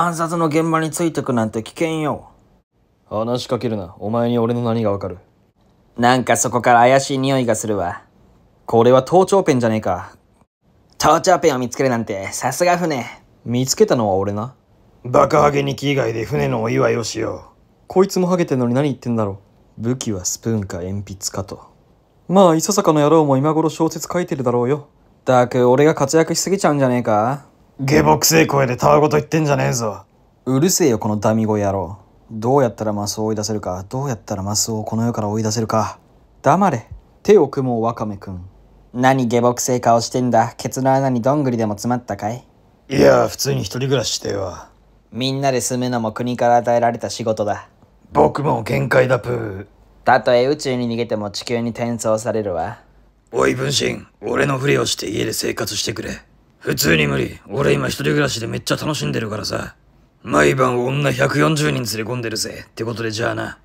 暗殺の現場についてくなんて危険よ。話しかけるな。お前に俺の何がわかる。なんかそこから怪しい匂いがするわ。これは盗聴ペンじゃねえか。盗聴ペンを見つけるなんて、さすが船。見つけたのは俺な。バカハゲニキ以外で船のお祝いをしよう。こいつもハゲてんのに何言ってんだろう。武器はスプーンか鉛筆かと。まあ、いささかの野郎も今頃小説書いてるだろうよ。ったく、俺が活躍しすぎちゃうんじゃねえか下僕せい声でたわごと言ってんじゃねえぞうるせえよこのダミ声野郎どうやったらマスを追い出せるかどうやったらマスをこの世から追い出せるか黙れ手を組もうワカメくん何下僕せい顔してんだケツの穴にどんぐりでも詰まったかいいや普通に一人暮らししてわみんなで住むのも国から与えられた仕事だ僕も限界だプーたとえ宇宙に逃げても地球に転送されるわおい分身俺のふりをして家で生活してくれ普通に無理。俺今一人暮らしでめっちゃ楽しんでるからさ。毎晩女140人連れ込んでるぜ。ってことでじゃあな。